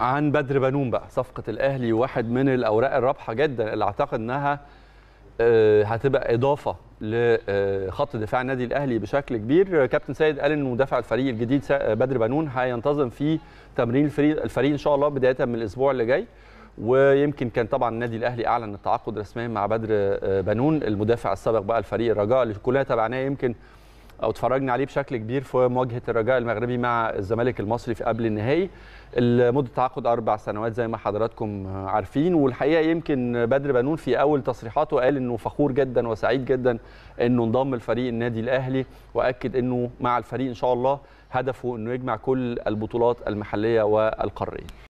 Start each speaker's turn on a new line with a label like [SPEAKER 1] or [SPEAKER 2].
[SPEAKER 1] عن بدر بنون بقى صفقه الاهلي واحد من الاوراق الرابحه جدا اللي اعتقد انها آه، هتبقى اضافه لخط آه، دفاع النادي الاهلي بشكل كبير كابتن سيد قال ان مدافع الفريق الجديد آه، بدر بنون هينتظم في تمرين الفريق, الفريق ان شاء الله بدايه من الاسبوع اللي جاي ويمكن كان طبعا النادي الاهلي اعلن التعاقد رسميا مع بدر بنون المدافع السابق بقى الفريق الرجاء اللي كلها تابعناه يمكن او اتفرجنا عليه بشكل كبير في مواجهه الرجاء المغربي مع الزمالك المصري في قبل النهائي مده تعاقد اربع سنوات زي ما حضراتكم عارفين والحقيقه يمكن بدر بنون في اول تصريحاته قال انه فخور جدا وسعيد جدا انه انضم لفريق النادي الاهلي واكد انه مع الفريق ان شاء الله هدفه انه يجمع كل البطولات المحليه والقاريه